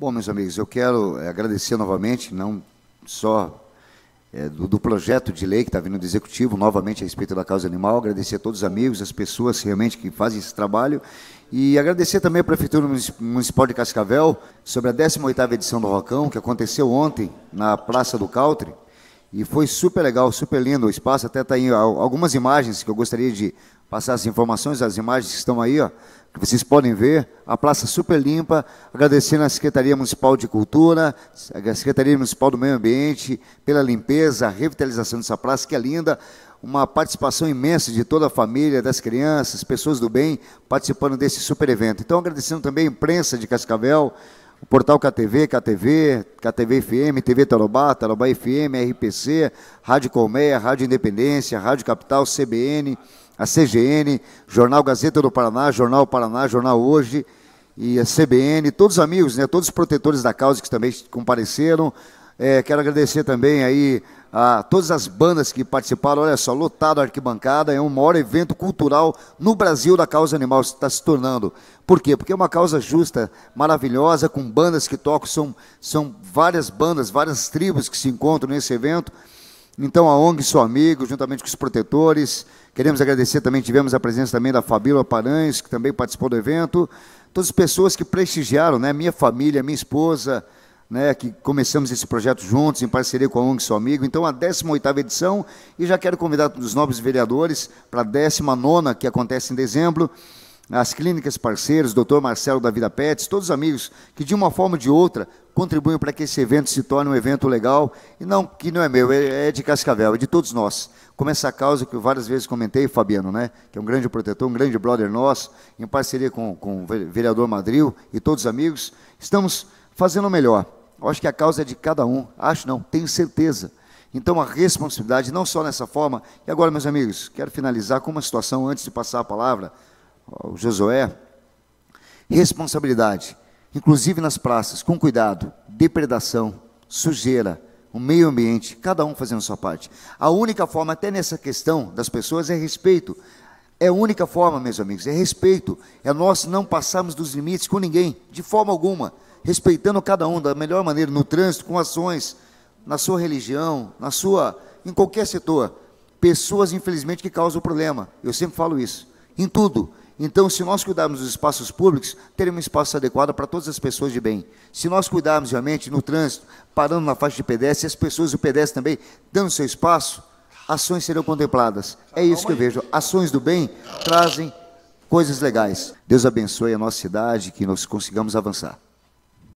Bom, meus amigos, eu quero eh, agradecer novamente, não só é, do, do, projeto de lei que está vindo do Executivo, novamente a respeito da causa animal, agradecer a todos os amigos, as pessoas realmente que fazem esse trabalho, e agradecer também à Prefeitura Municipal de Cascavel sobre a 18ª edição do Rocão, que aconteceu ontem na Praça do Cautre, e foi super legal, super lindo o espaço. Até está aí algumas imagens que eu gostaria de passar as informações, as imagens que estão aí, ó, que vocês podem ver. A praça super limpa. Agradecendo à Secretaria Municipal de Cultura, à Secretaria Municipal do Meio Ambiente, pela limpeza, a revitalização dessa praça, que é linda. Uma participação imensa de toda a família, das crianças, pessoas do bem, participando desse super evento. Então, agradecendo também a imprensa de Cascavel, o Portal KTV, KTV, KTV FM, TV Tarobá, Tarobá FM, RPC, Rádio Colmeia, Rádio Independência, Rádio Capital, CBN, a CGN, Jornal Gazeta do Paraná, Jornal Paraná, Jornal Hoje e a CBN, todos os amigos, né, todos os protetores da causa que também compareceram. É, quero agradecer também aí a todas as bandas que participaram, olha só, lotado a arquibancada, é um maior evento cultural no Brasil da causa animal, está se tornando. Por quê? Porque é uma causa justa, maravilhosa, com bandas que tocam, são, são várias bandas, várias tribos que se encontram nesse evento. Então a ONG Seu Amigo, juntamente com os protetores, queremos agradecer também, tivemos a presença também da Fabíola Paranhos, que também participou do evento, todas as pessoas que prestigiaram, né, minha família, minha esposa, né, que começamos esse projeto juntos, em parceria com a ONG Seu Amigo. Então, a 18ª edição, e já quero convidar os novos vereadores para a 19ª, que acontece em dezembro, as clínicas parceiras, doutor Marcelo da Vida Pets, todos os amigos que, de uma forma ou de outra, contribuem para que esse evento se torne um evento legal, e não que não é meu, é, é de Cascavel, é de todos nós. Como essa causa que eu várias vezes comentei, Fabiano, né, que é um grande protetor, um grande brother nosso, em parceria com, com o vereador Madril e todos os amigos, estamos fazendo o melhor eu acho que a causa é de cada um. Acho não, tenho certeza. Então, a responsabilidade, não só nessa forma. E agora, meus amigos, quero finalizar com uma situação antes de passar a palavra ao Josué. Responsabilidade, inclusive nas praças, com cuidado, depredação, sujeira, o meio ambiente, cada um fazendo a sua parte. A única forma, até nessa questão das pessoas, é respeito. É a única forma, meus amigos, é respeito. É nós não passarmos dos limites com ninguém, de forma alguma respeitando cada um da melhor maneira, no trânsito, com ações, na sua religião, na sua, em qualquer setor. Pessoas, infelizmente, que causam o problema. Eu sempre falo isso. Em tudo. Então, se nós cuidarmos dos espaços públicos, teremos um espaço adequado para todas as pessoas de bem. Se nós cuidarmos realmente no trânsito, parando na faixa de pedestre, as pessoas do pedestre também dando seu espaço, ações serão contempladas. É isso que eu vejo. Ações do bem trazem coisas legais. Deus abençoe a nossa cidade, que nós consigamos avançar.